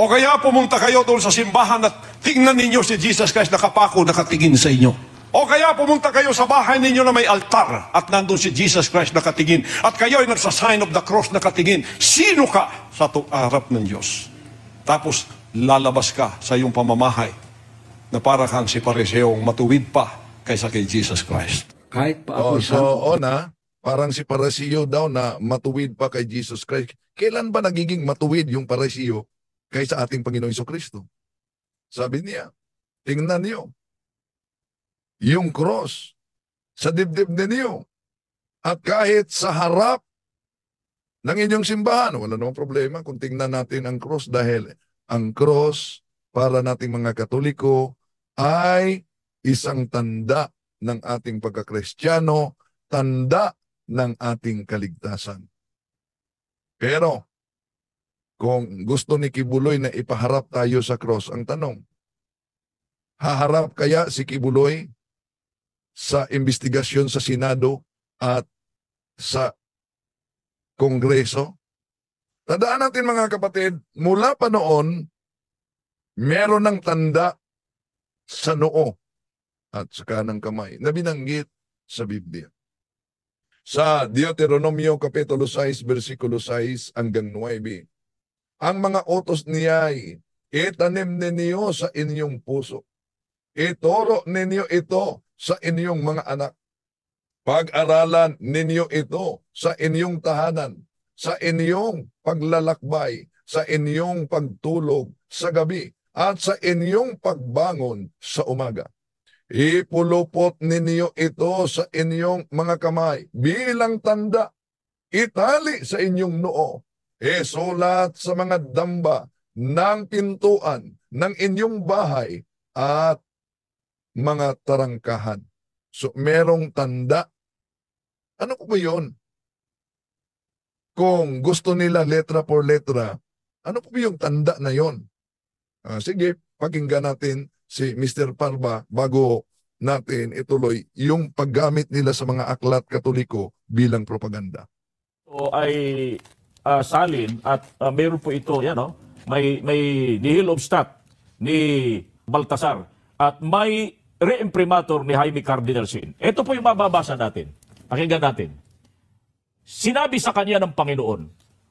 O kaya pumunta kayo doon sa simbahan at tingnan ninyo si Jesus Christ nakapako, nakatingin sa inyo. O kaya pumunta kayo sa bahay ninyo na may altar at nandun si Jesus Christ nakatingin at kayo ay nagsasign of the cross nakatingin. Sino ka sa ah, harap ng Diyos? Tapos lalabas ka sa iyong pamamahay na para kang si Pariseong matuwid pa kaysa kay Jesus Christ. Kahit pa ako oh, isang... So, ona, parang si Parisiyo daw na matuwid pa kay Jesus Christ. Kailan ba nagiging matuwid yung Parisiyo? kaysa ating Panginoong Kristo. Sabi niya, tingnan niyo, yung cross sa dibdib ninyo at kahit sa harap ng inyong simbahan. Wala namang problema kung tingnan natin ang cross dahil ang cross para nating mga Katoliko ay isang tanda ng ating pagkakristyano, tanda ng ating kaligtasan. Pero kung gusto ni Kibuloy na ipaharap tayo sa cross, ang tanong, haharap kaya si Kibuloy sa investigasyon sa Senado at sa Kongreso? Tandaan natin mga kapatid, mula pa noon, meron ng tanda sa noo at sa kanang kamay na binanggit sa Biblia. Sa Deuteronomio Kapitulo 6, versikulo 6 hanggang 9, ang mga utos niya'y itanim ninyo sa inyong puso. Ituro ninyo ito sa inyong mga anak. Pag-aralan ninyo ito sa inyong tahanan, sa inyong paglalakbay, sa inyong pagtulog sa gabi, at sa inyong pagbangon sa umaga. Ipulupot ninyo ito sa inyong mga kamay bilang tanda. Itali sa inyong noo isulat eh, sa mga damba ng pintuan ng inyong bahay at mga tarangkahan. So, merong tanda. Ano ko ba yun? Kung gusto nila letra por letra, ano po ba yung tanda na yon? Uh, ah, sige, pakinggan natin si Mr. Parba bago natin ituloy yung paggamit nila sa mga aklat katoliko bilang propaganda. so, ay uh, ah, salin at uh, mayroon po ito, yan no? may, may the Hill of stat ni Baltasar at may reimprimator ni Jaime Cardinal Sin. Ito po yung mababasa natin. Pakinggan natin. Sinabi sa kanya ng Panginoon,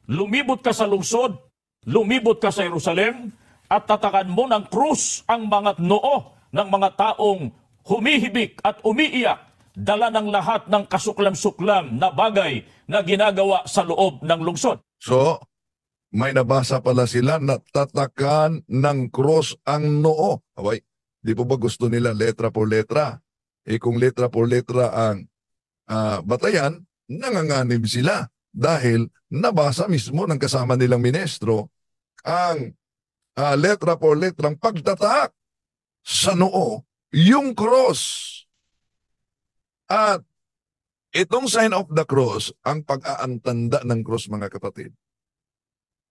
lumibot ka sa lungsod, lumibot ka sa Jerusalem, at tatakan mo ng krus ang mga noo ng mga taong humihibik at umiiyak dala ng lahat ng kasuklam-suklam na bagay na ginagawa sa loob ng lungsod. So, may nabasa pala sila na tatakan ng cross ang noo. Away, di po ba gusto nila letra por letra? Eh kung letra por letra ang uh, batayan, nanganganib sila dahil nabasa mismo ng kasama nilang ministro ang uh, letra por letrang pagtatak sa noo, yung cross. At itong sign of the cross, ang pag-aantanda ng cross mga kapatid,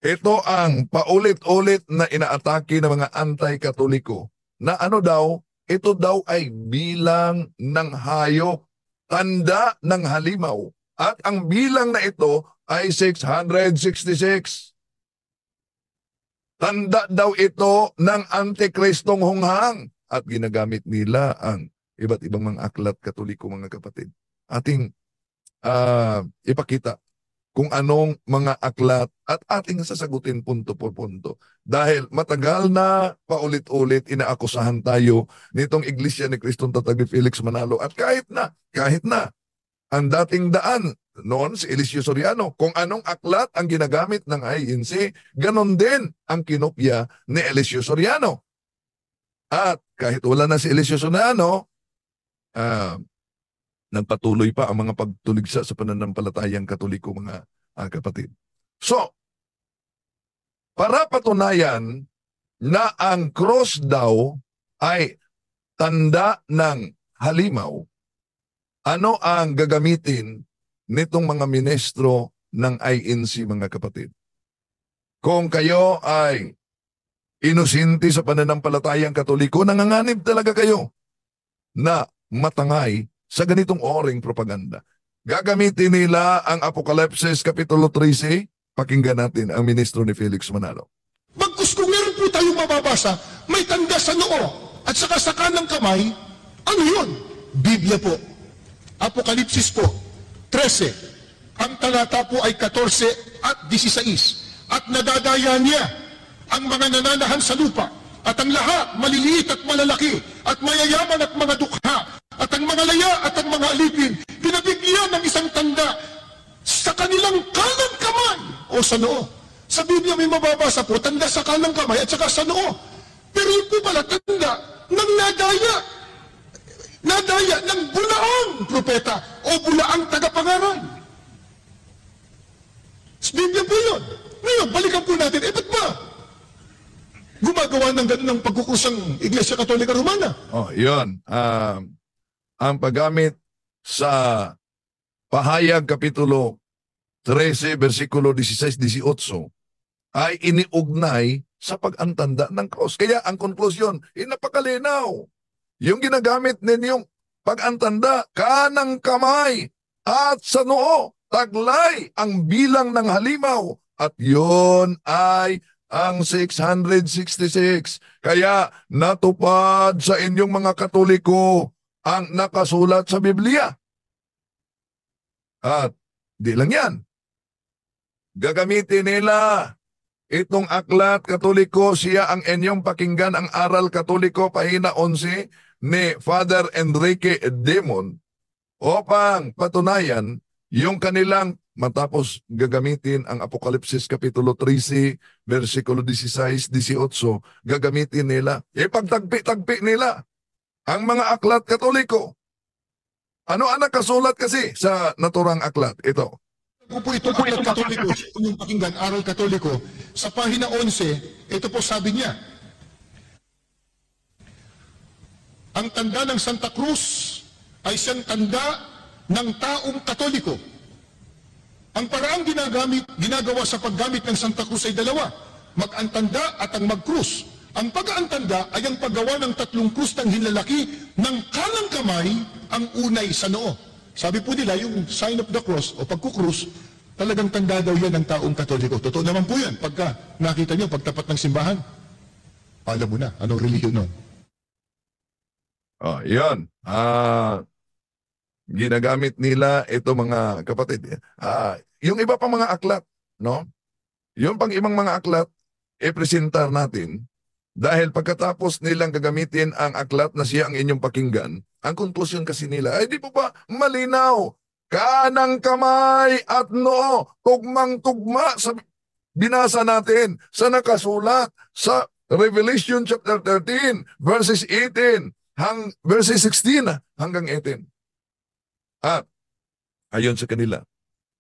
ito ang paulit-ulit na inaatake ng mga anti-katoliko na ano daw, ito daw ay bilang ng hayop, tanda ng halimaw. At ang bilang na ito ay 666. Tanda daw ito ng antikristong hunghang at ginagamit nila ang iba't ibang mga aklat katoliko mga kapatid. Ating uh, ipakita kung anong mga aklat at ating sasagutin punto po punto. Dahil matagal na paulit-ulit inaakusahan tayo nitong Iglesia ni Kristong Tatagli Felix Manalo at kahit na, kahit na, ang dating daan noon si Elisio Soriano, kung anong aklat ang ginagamit ng INC, ganon din ang kinopya ni Elisio Soriano. At kahit wala na si Elisio Soriano, uh, nagpatuloy pa ang mga pagtuligsa sa pananampalatayang katoliko mga uh, kapatid. So, para patunayan na ang cross daw ay tanda ng halimaw, ano ang gagamitin nitong mga ministro ng INC mga kapatid? Kung kayo ay inusinti sa pananampalatayang katoliko, nanganganib talaga kayo na matangay sa ganitong oring propaganda. Gagamitin nila ang Apokalipsis Kapitulo 13. Pakinggan natin ang ministro ni Felix Manalo. Bagkus kung meron po tayong mababasa, may tanda sa noo at saka sa kanang kamay, ano yun? Biblia po. Apokalipsis po, 13. Ang talata po ay 14 at 16. At nadadaya niya ang mga nananahan sa lupa at ang lahat, maliliit at malalaki, at mayayaman at mga dukha, at ang mga laya at ang mga alipin, binabigyan ng isang tanda sa kanilang kanang kamay o sa noo. Sa Biblia may mababasa po, tanda sa kanang kamay at saka sa noo. Pero yun po pala, tanda ng nadaya. Nadaya ng bulaang propeta o bulaang tagapangaral. Biblia po yun. Ngayon, balikan po natin ng ganun ang pagkukusang Iglesia Katolika Romana. Oh, yun. Um, ang paggamit sa Pahayag Kapitulo 13, versikulo 16-18 ay iniugnay sa pag-antanda ng cross. Kaya ang konklusyon, eh, napakalinaw. Yung ginagamit ninyong pag-antanda, kanang kamay at sa noo, taglay ang bilang ng halimaw at yon ay ang 666. Kaya natupad sa inyong mga katoliko ang nakasulat sa Biblia. At di lang yan. Gagamitin nila itong aklat katoliko siya ang inyong pakinggan ang aral katoliko pahina 11 ni Father Enrique Demon upang patunayan yung kanilang matapos gagamitin ang Apokalipsis Kapitulo 13, versikulo 16-18, gagamitin nila, ipagtagpi-tagpi nila ang mga aklat katoliko. Ano ang nakasulat kasi sa naturang aklat? Ito. Ito po ito aklat katoliko, yung pakinggan, aral katoliko. Sa pahina 11, ito po sabi niya, ang tanda ng Santa Cruz ay siyang tanda ng taong katoliko. Ang paraang ginagamit, ginagawa sa paggamit ng Santa Cruz ay dalawa, mag-antanda at ang mag-cruz. Ang pag-aantanda ay ang paggawa ng tatlong krus ng hinlalaki ng kanang kamay ang unay sa noo. Sabi po nila, yung sign of the cross o pagkukrus, talagang tanda daw yan ng taong katoliko. Totoo naman po yan pagka nakita niyo pagtapat ng simbahan. Alam mo na, anong religion nun? Oh, yun. Ah... Uh ginagamit nila ito mga kapatid. Uh, yung iba pang mga aklat, no? Yung pang ibang mga aklat, ipresentar natin dahil pagkatapos nilang gagamitin ang aklat na siya ang inyong pakinggan, ang konklusyon kasi nila, ay di po ba malinaw, kanang kamay at noo, tugmang-tugma sa binasa natin sa nakasulat sa Revelation chapter 13 verses 18 hang verses 16 hanggang 18. At ayon sa kanila,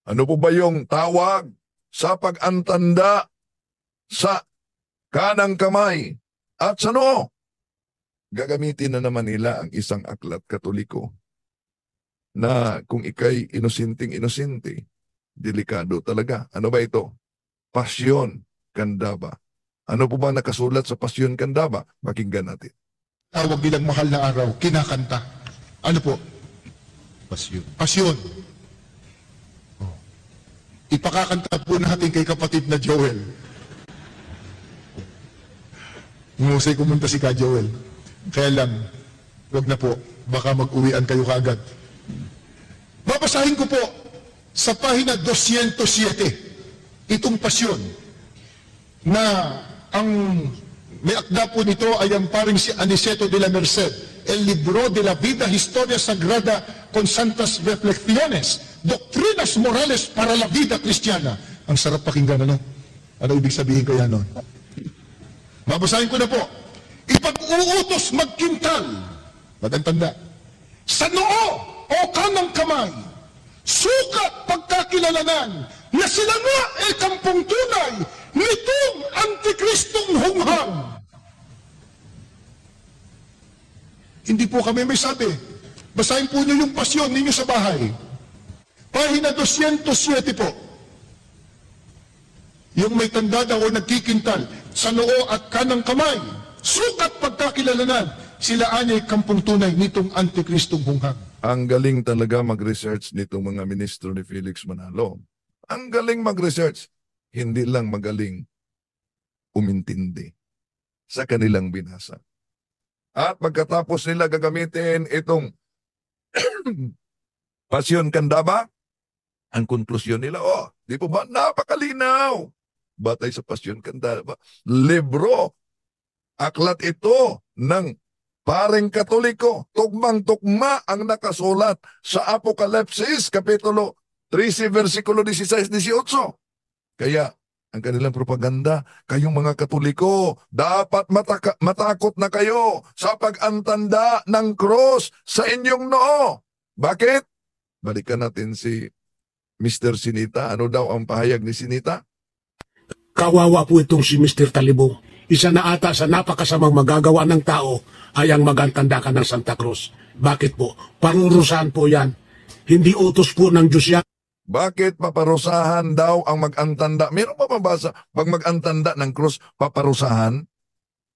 ano po ba yung tawag sa pag-antanda sa kanang kamay at sa noo? Gagamitin na naman nila ang isang aklat katoliko na kung ikay inusinting inusinti, delikado talaga. Ano ba ito? Pasyon Kandaba. Ano po ba nakasulat sa Pasyon Kandaba? Pakinggan natin. Tawag nilang mahal na araw, kinakanta. Ano po? Pasyon. Pasyon. Oh. Ipakakanta po natin kay kapatid na Joel. Ngusay kumunta si ka Joel. Kaya lang, wag na po, baka mag-uwian kayo kagad. Babasahin ko po sa pahina 207 itong pasyon na ang may akda po nito ay ang paring si Aniceto de la Merced, El Libro de la Vida, Historia Sagrada con santas reflexiones, doctrinas morales para la vida cristiana. Ang sarap pakinggan, ano? Ano ibig sabihin kaya nun? Babasahin ko na po. Ipag-uutos magkintal. Magandang Sa noo o kanang kamay, sukat pagkakilalanan na sila nga ay kampong tunay nitong antikristong hunghang. Hindi po kami may sabi, Basahin po niyo yung pasyon ninyo sa bahay. Pahina 207 po. Yung may tandada o nagkikintal sa noo at kanang kamay, sukat pagkakilalanan, sila anya'y kampung tunay nitong antikristong hunghang. Ang galing talaga mag-research nitong mga ministro ni Felix Manalo. Ang galing mag-research. Hindi lang magaling umintindi sa kanilang binasa. At pagkatapos nila gagamitin itong Pasyon Kandaba, ang konklusyon nila, oh, di po ba napakalinaw? Batay sa Pasyon Kandaba, libro, aklat ito ng Paring Katoliko, tugmang-tugma ang nakasulat sa Apokalipsis, Kapitulo 13, versikulo 16-18. Kaya ang kanilang propaganda, kayong mga Katoliko, dapat mataka- matakot na kayo sa pag-antanda ng cross sa inyong noo. Bakit? Balikan natin si Mr. Sinita. Ano daw ang pahayag ni Sinita? Kawawa po itong si Mr. Talibong. Isa na ata sa napakasamang magagawa ng tao ay ang magantanda ka ng Santa Cruz. Bakit po? Parurusahan po yan. Hindi utos po ng Diyos yan. Bakit paparusahan daw ang mag-antanda? Meron pa mabasa, pag mag-antanda ng krus, paparusahan?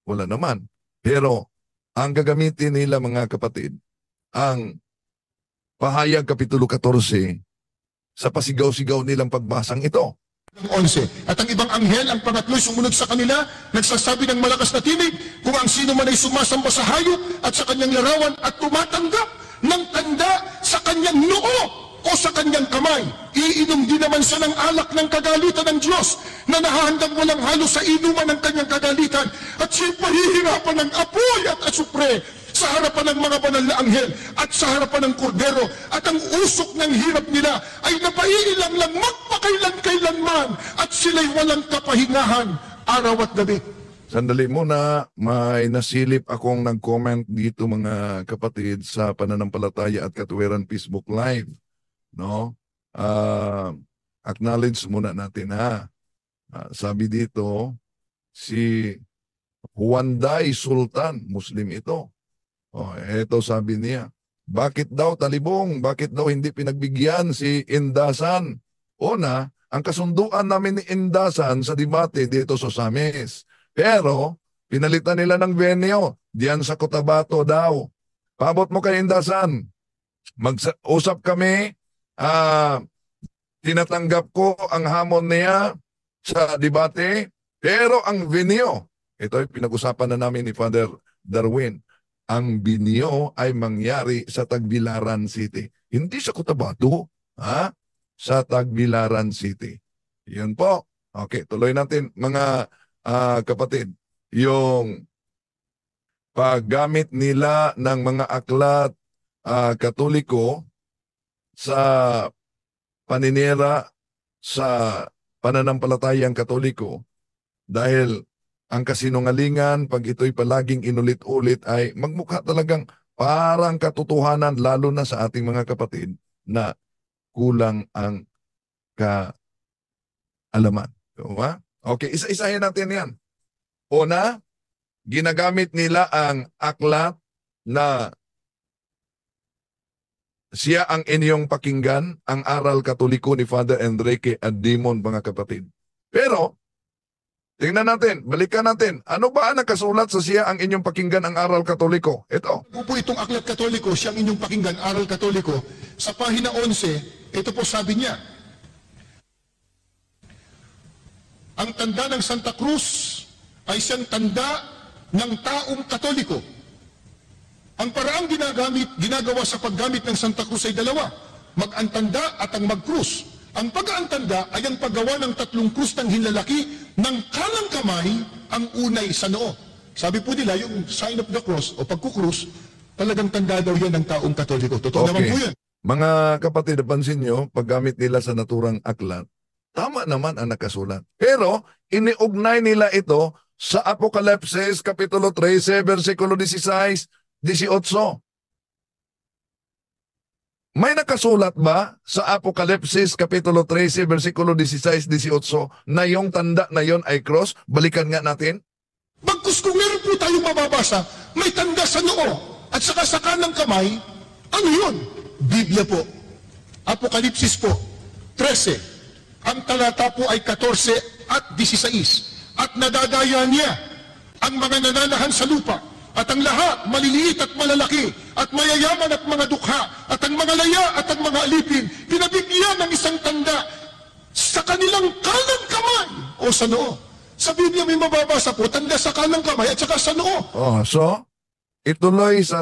Wala naman. Pero ang gagamitin nila mga kapatid, ang pahayag Kapitulo 14 sa pasigaw-sigaw nilang pagbasang ito. 11. At ang ibang anghel, ang pangatlo'y sumunod sa kanila, nagsasabi ng malakas na tinig, kung ang sino man ay sumasamba sa hayop at sa kanyang larawan at tumatanggap ng tanda sa kanyang noo o sa kanyang kamay. Iinom din naman siya ng alak ng kagalitan ng Diyos na nahahandang walang halo sa inuman ng kanyang kagalitan at siya'y pahihirapan ng apoy at asupre sa harapan ng mga banal na anghel at sa harapan ng kordero at ang usok ng hirap nila ay napaiilang lang magpakailan-kailanman at sila'y walang kapahingahan araw at gabi. Sandali muna, may nasilip akong nag-comment dito mga kapatid sa Pananampalataya at Katuwiran Facebook Live no? Uh, acknowledge muna natin ha. Uh, sabi dito, si Huwanday Sultan, Muslim ito. Oh, ito sabi niya, bakit daw talibong, bakit daw hindi pinagbigyan si Indasan? Una, ang kasunduan namin ni Indasan sa debate dito sa Samis. Pero, pinalitan nila ng venue, diyan sa Cotabato daw. Pabot mo kay Indasan, mag-usap kami uh, tinatanggap ko ang hamon niya sa debate, pero ang binyo, ito ay pinag-usapan na namin ni Father Darwin, ang binyo ay mangyari sa Tagbilaran City. Hindi sa Cotabato, ha? Sa Tagbilaran City. Yun po. Okay, tuloy natin mga uh, kapatid. Yung paggamit nila ng mga aklat uh, katoliko sa paninira sa pananampalatayang katoliko dahil ang kasinungalingan pag ito'y palaging inulit-ulit ay magmukha talagang parang katotohanan lalo na sa ating mga kapatid na kulang ang kaalaman. Diba? Okay, isa-isahin natin yan. Una, ginagamit nila ang aklat na siya ang inyong pakinggan, ang aral katoliko ni Father Enrique Demon, mga kapatid. Pero, tingnan natin, balikan natin, ano ba ang nakasulat sa siya ang inyong pakinggan, ang aral katoliko? Ito. Ano po itong aklat katoliko, siya ang inyong pakinggan, aral katoliko. Sa pahina 11, ito po sabi niya, Ang tanda ng Santa Cruz ay siyang tanda ng taong katoliko ang paraang ginagamit, ginagawa sa paggamit ng Santa Cruz ay dalawa, mag-antanda at ang mag-cruz. Ang pag-aantanda ay ang paggawa ng tatlong krus ng hinlalaki ng kanang kamay ang unay sa noo. Sabi po nila, yung sign of the cross o pagkukrus, talagang tanda daw yan ng taong katoliko. Totoo okay. naman po yan. Mga kapatid, napansin nyo, paggamit nila sa naturang aklat, tama naman ang nakasulat. Pero, iniugnay nila ito sa Apokalipsis, Kapitulo 13, versikulo 16, 18. May nakasulat ba sa Apokalipsis Kapitulo 13, versikulo 16-18 na yung tanda na yon ay cross? Balikan nga natin. Bagkus kung meron po tayong mababasa, may tanda sa noo at saka sa kanang kamay, ano yun? Biblia po. Apokalipsis po. 13. Ang talata po ay 14 at 16. At nadadaya niya ang mga nananahan sa lupa at ang lahat, maliliit at malalaki, at mayayaman at mga dukha, at ang mga laya at ang mga alipin, pinabigyan ng isang tanda sa kanilang kanang kamay o sa noo. Sa Biblia may mababasa po, tanda sa kanang kamay at saka sa noo. Oh, so, ituloy sa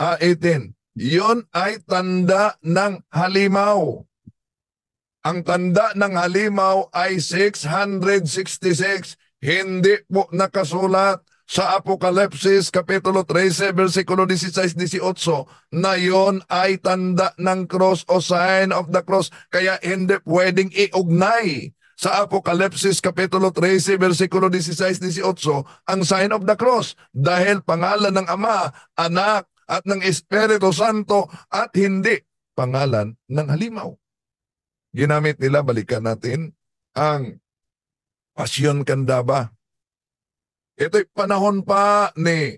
a 18. Yon ay tanda ng halimaw. Ang tanda ng halimaw ay 666. Hindi po nakasulat sa Apokalipsis Kapitulo 13 versikulo 16-18 na yon ay tanda ng cross o sign of the cross kaya hindi pwedeng iugnay sa Apokalipsis Kapitulo 13 versikulo 16-18 ang sign of the cross dahil pangalan ng Ama, Anak at ng Espiritu Santo at hindi pangalan ng halimaw. Ginamit nila, balikan natin, ang Pasyon Kandaba Ito'y panahon pa ni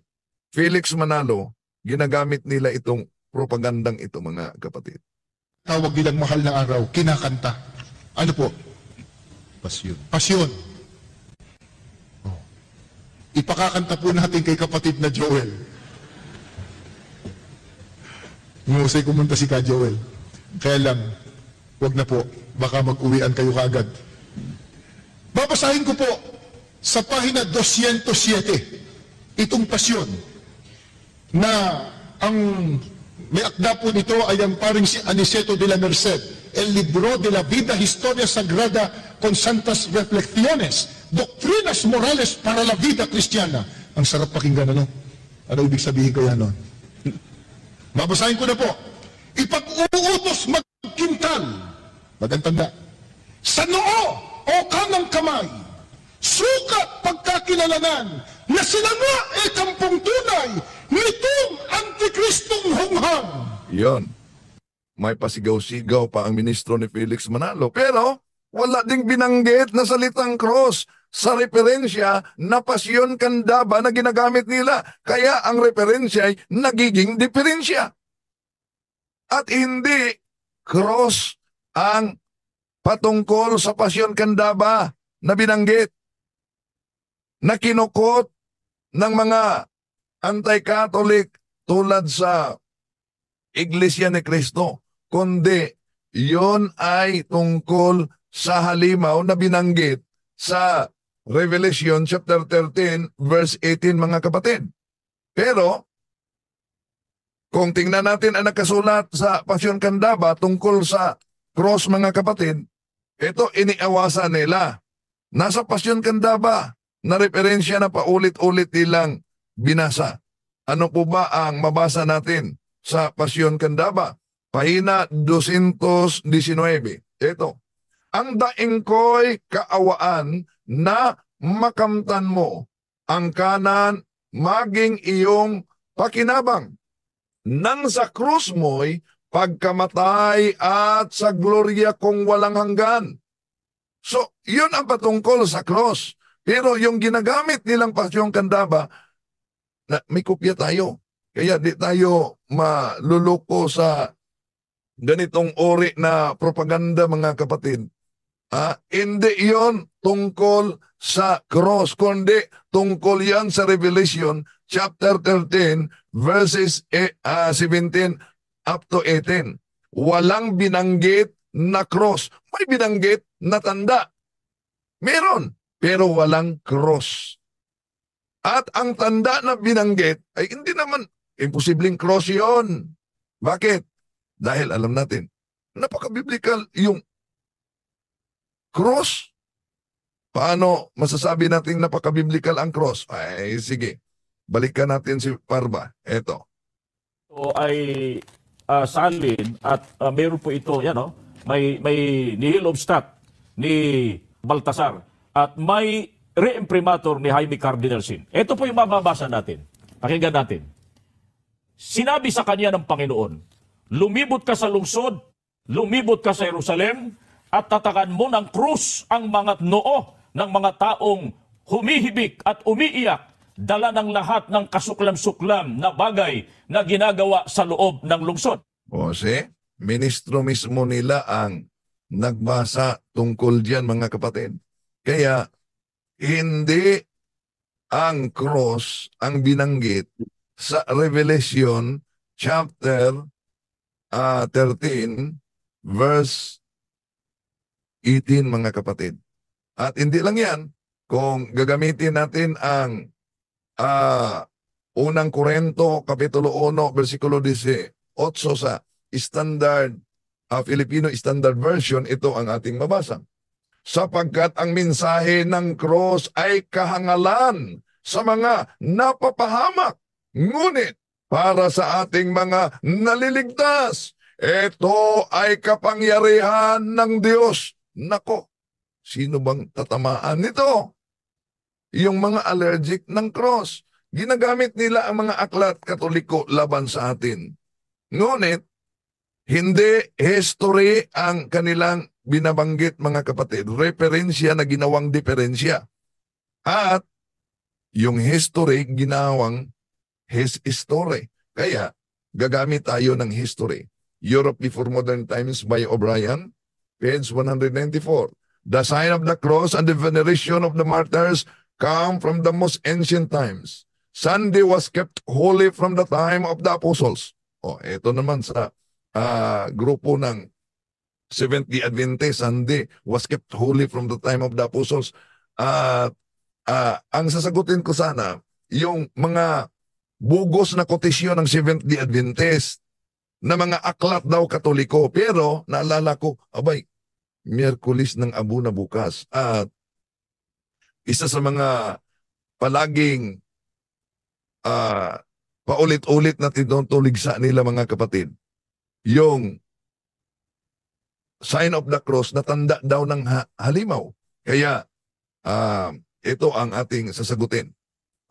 Felix Manalo, ginagamit nila itong propagandang ito mga kapatid. Tawag nilang mahal na araw, kinakanta. Ano po? Pasyon. Pasyon. Oh. Ipakakanta po natin kay kapatid na Joel. Ngusay kumunta si ka Joel. Kaya lang, wag na po, baka mag-uwian kayo kagad. Babasahin ko po sa pahina 207, itong pasyon na ang may akda po nito ay ang paring si Aniceto de la Merced, El Libro de la Vida, Historia Sagrada con Santas Reflexiones, Doctrinas Morales para la Vida Cristiana. Ang sarap pakinggan, ano? Ano ibig sabihin kaya noon? Babasahin ko na po. Ipag-uutos magkintal, magantanda, sa noo o kanang kamay, sukat pagkakilalanan na sila nga ay kampong tunay nitong antikristong hunghang. Yon. May pasigaw-sigaw pa ang ministro ni Felix Manalo pero wala ding binanggit na salitang cross sa referensya na pasyon kandaba na ginagamit nila. Kaya ang referensya ay nagiging diferensya. At hindi cross ang patungkol sa pasyon kandaba na binanggit na kinukot ng mga anti-Catholic tulad sa Iglesia ni Cristo, kundi yon ay tungkol sa halimaw na binanggit sa Revelation chapter 13 verse 18 mga kapatid. Pero kung tingnan natin ang nakasulat sa Pasyon Kandaba tungkol sa cross mga kapatid, ito iniawasan nila. Nasa Pasyon Kandaba, na referensya na paulit-ulit nilang binasa. Ano po ba ang mabasa natin sa Pasyon Kandaba? Pahina 219. Ito. Ang daing ko'y kaawaan na makamtan mo ang kanan maging iyong pakinabang. Nang sa krus mo'y pagkamatay at sa gloria kong walang hanggan. So, yun ang patungkol sa cross. Pero yung ginagamit nilang pasyong kandaba, na, may kopya tayo. Kaya di tayo maluloko sa ganitong ori na propaganda mga kapatid. Ah, hindi yon tungkol sa cross, kundi tungkol yan sa Revelation chapter 13 verses 17 eh, ah, up to 18. Walang binanggit na cross. May binanggit na tanda. Meron pero walang cross. At ang tanda na binanggit ay hindi naman imposibleng cross yon. Bakit? Dahil alam natin, napaka-biblical yung cross. Paano masasabi natin napaka-biblical ang cross? Ay, sige. Balikan natin si Parba. Eto. Ito ay uh, ah, salin at uh, meron po ito, yan no? Oh. may, may nihil of stat ni Baltasar at may reimprimatur ni Jaime Cardinal Sin. Ito po yung mababasa natin. Pakinggan natin. Sinabi sa kanya ng Panginoon, lumibot ka sa lungsod, lumibot ka sa Jerusalem, at tatakan mo ng krus ang mga noo ng mga taong humihibik at umiiyak, dala ng lahat ng kasuklam-suklam na bagay na ginagawa sa loob ng lungsod. O si, ministro mismo nila ang nagbasa tungkol diyan mga kapatid. Kaya hindi ang cross ang binanggit sa Revelation chapter uh, ah, 13 verse 18 mga kapatid. At hindi lang yan, kung gagamitin natin ang uh, unang Korento, Kapitulo 1, versikulo 18 sa Standard, uh, Filipino Standard Version, ito ang ating mabasa sapagkat ang mensahe ng cross ay kahangalan sa mga napapahamak. Ngunit para sa ating mga naliligtas, ito ay kapangyarihan ng Diyos. Nako, sino bang tatamaan nito? Yung mga allergic ng cross. Ginagamit nila ang mga aklat katoliko laban sa atin. Ngunit, hindi history ang kanilang binabanggit mga kapatid, referensya na ginawang diferensya. At yung history, ginawang his story. Kaya, gagamit tayo ng history. Europe Before Modern Times by O'Brien, page 194. The sign of the cross and the veneration of the martyrs come from the most ancient times. Sunday was kept holy from the time of the apostles. O, oh, eto naman sa uh, grupo ng Seventh-day Adventist Sunday was kept holy from the time of the apostles. At uh, uh, ang sasagutin ko sana, yung mga bugos na kotisyon ng Seventh-day Adventist na mga aklat daw katoliko. Pero naalala ko, abay, Miyerkules ng Abu na bukas. At isa sa mga palaging uh, paulit-ulit na tinutuligsa nila mga kapatid, yung sign of the cross na tanda daw ng halimaw. Kaya uh, ito ang ating sasagutin.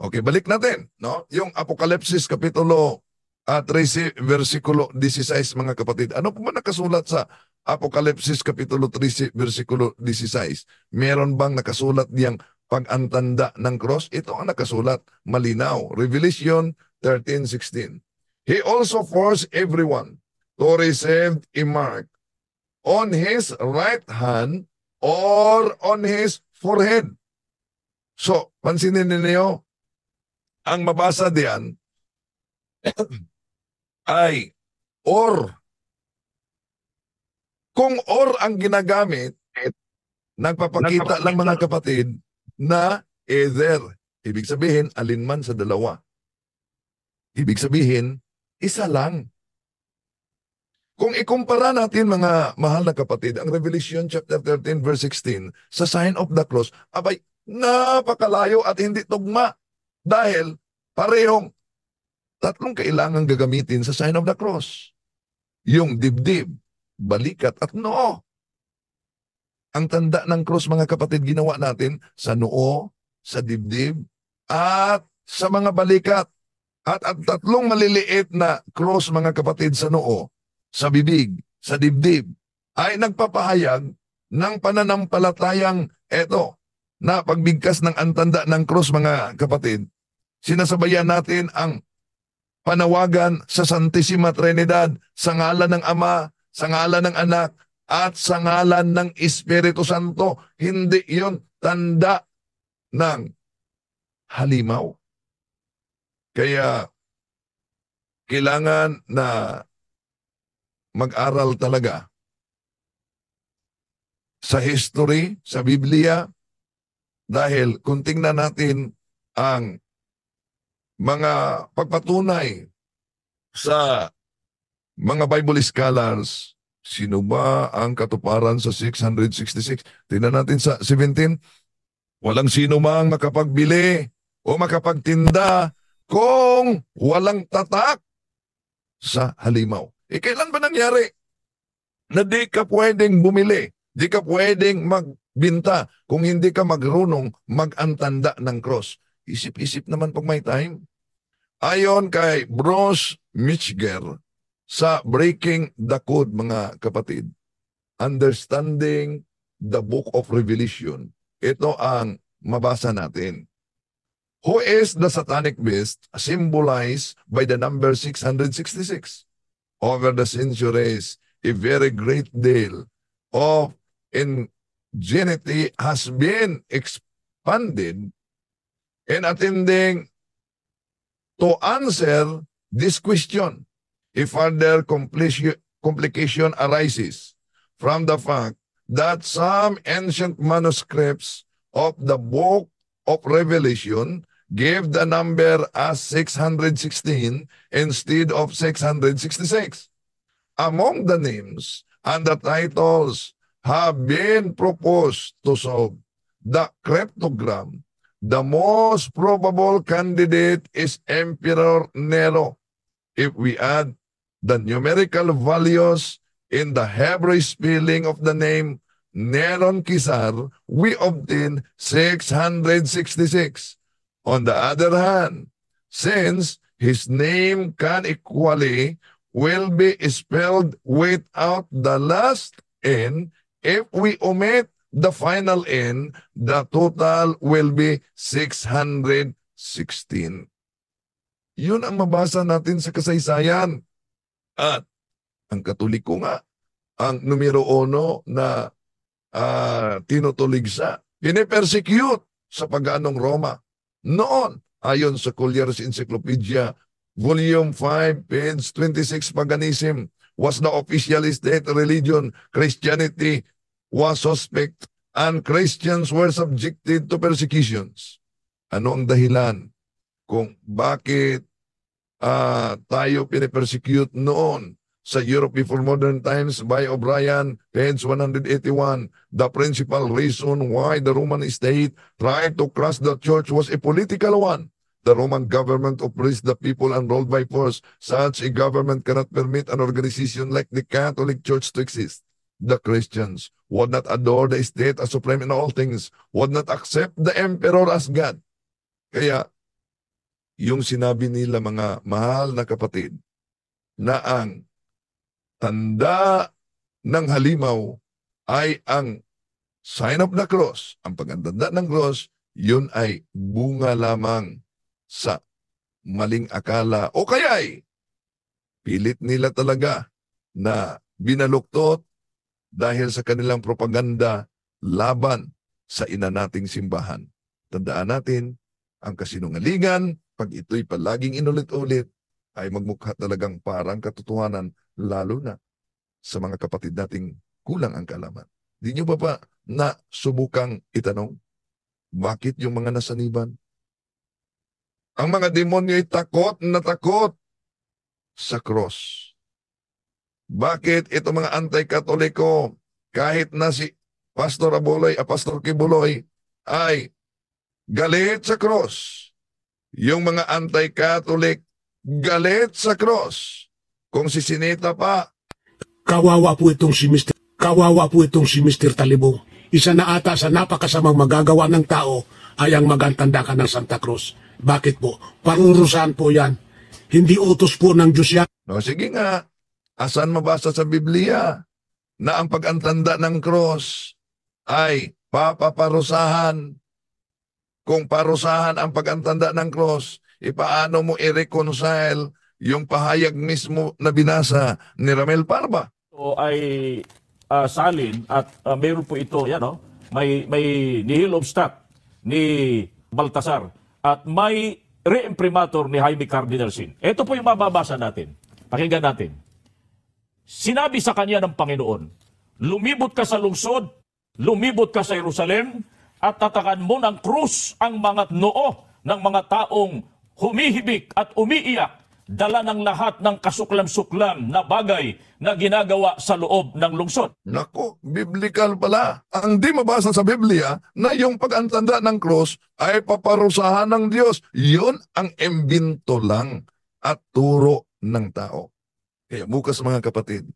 Okay, balik natin, no? Yung Apokalipsis kapitulo uh, ah, 13 versikulo 16 mga kapatid. Ano po man nakasulat sa Apokalipsis kapitulo 13 versikulo 16? Meron bang nakasulat diyang pag-antanda ng cross? Ito ang nakasulat, malinaw. Revelation 13:16. He also forced everyone to receive a mark on his right hand or on his forehead. So, pansinin ninyo, ang mabasa diyan ay or. Kung or ang ginagamit, nagpapakita, nagpapakita lang mga kapatid na either. Ibig sabihin, alinman sa dalawa. Ibig sabihin, isa lang. Kung ikumpara natin mga mahal na kapatid, ang Revelation chapter 13 verse 16 sa sign of the cross, abay, napakalayo at hindi tugma dahil parehong tatlong kailangan gagamitin sa sign of the cross. Yung dibdib, balikat at noo. Ang tanda ng cross mga kapatid ginawa natin sa noo, sa dibdib, at sa mga balikat. At ang tatlong maliliit na cross mga kapatid sa noo, sa bibig, sa dibdib, ay nagpapahayag ng pananampalatayang eto na pagbigkas ng antanda ng krus mga kapatid, sinasabayan natin ang panawagan sa Santissima Trinidad sa ngalan ng Ama, sa ngalan ng Anak, at sa ngalan ng Espiritu Santo. Hindi yon tanda ng halimaw. Kaya kailangan na mag-aral talaga sa history, sa Biblia, dahil kung tingnan natin ang mga pagpatunay sa mga Bible scholars, sino ba ang katuparan sa 666? Tingnan natin sa 17, walang sino mang makapagbili o makapagtinda kung walang tatak sa halimaw. Eh, kailan ba nangyari na di ka pwedeng bumili, di ka pwedeng magbinta kung hindi ka magrunong magantanda ng cross? Isip-isip naman pag may time. Ayon kay Bruce Michger sa Breaking the Code, mga kapatid, Understanding the Book of Revelation, ito ang mabasa natin. Who is the satanic beast symbolized by the number 666? over the centuries a very great deal of ingenuity has been expanded in attending to answer this question if further complication arises from the fact that some ancient manuscripts of the book of Revelation gave the number as 616 instead of 666. Among the names and the titles have been proposed to solve the cryptogram, the most probable candidate is Emperor Nero. If we add the numerical values in the Hebrew spelling of the name Neron Kisar, we obtain 666. On the other hand, since his name can equally will be spelled without the last N, if we omit the final N, the total will be 616. Yun ang mabasa natin sa kasaysayan. At ang ko nga, ang numero uno na uh, ah, tinutuligsa, pinipersecute sa pag-anong Roma noon ayon sa Collier's Encyclopedia, Volume 5, page 26, Paganism was the official state religion. Christianity was suspect and Christians were subjected to persecutions. Ano ang dahilan kung bakit uh, tayo pinipersecute noon sa Europe Before Modern Times by O'Brien, page 181. The principal reason why the Roman state tried to crush the church was a political one. The Roman government oppressed the people and ruled by force. Such a government cannot permit an organization like the Catholic Church to exist. The Christians would not adore the state as supreme in all things, would not accept the emperor as God. Kaya, yung sinabi nila mga mahal na kapatid, na ang tanda ng halimaw ay ang sign of the cross. Ang pagandanda ng cross, yun ay bunga lamang sa maling akala o kaya'y pilit nila talaga na binaluktot dahil sa kanilang propaganda laban sa ina nating simbahan. Tandaan natin, ang kasinungalingan, pag ito'y palaging inulit-ulit, ay magmukha talagang parang katotohanan lalo na sa mga kapatid nating kulang ang kaalaman. Di nyo ba pa na subukang itanong, bakit yung mga nasaniban? Ang mga demonyo ay takot na takot sa cross. Bakit ito mga anti-katoliko, kahit na si Pastor Aboloy, a ah, Pastor Kibuloy, ay galit sa cross. Yung mga anti-Catholic, galit sa cross. Kung si Sinita pa, Kawawa po itong si Mr. Kawawa po itong si Mr. Talibong. Isa na ata sa napakasamang magagawa ng tao ay ang magantanda ka ng Santa Cruz. Bakit po? Parurusan po yan. Hindi utos po ng Diyos yan. no, sige nga, asan mabasa sa Biblia na ang pag-antanda ng cross ay papaparusahan? Kung parusahan ang pag-antanda ng cross, ipaano mo i-reconcile yung pahayag mismo na binasa ni Ramel Parba. So ay uh, ah, salin at uh, ah, mayroon po ito, yan no? may, may nihil of obstat ni Baltasar at may reimprimator ni Jaime Cardinal Sin. Ito po yung mababasa natin. Pakinggan natin. Sinabi sa kanya ng Panginoon, lumibot ka sa lungsod, lumibot ka sa Jerusalem, at tatakan mo ng krus ang mga noo ng mga taong humihibik at umiiyak dala ng lahat ng kasuklam-suklam na bagay na ginagawa sa loob ng lungsod. Nako, biblical pala. Ang di mabasa sa Biblia na yung pag-antanda ng cross ay paparusahan ng Diyos. Yun ang embinto lang at turo ng tao. Kaya bukas mga kapatid,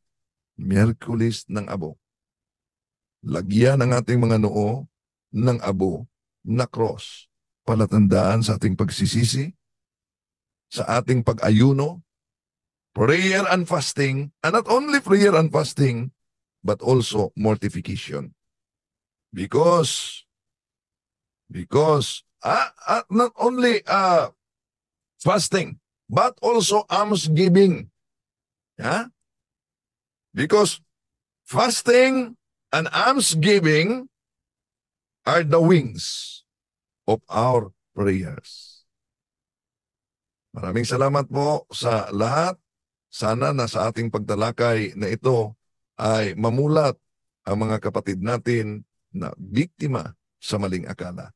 Miyerkules ng abo. Lagyan ng ating mga noo ng abo na cross. Palatandaan sa ating pagsisisi, sa ating pag-ayuno, prayer and fasting, and not only prayer and fasting, but also mortification. Because, because, uh, uh, not only uh, fasting, but also almsgiving. Yeah? Because fasting and almsgiving are the wings of our prayers. Maraming salamat po sa lahat. Sana na sa ating pagtalakay na ito ay mamulat ang mga kapatid natin na biktima sa maling akala.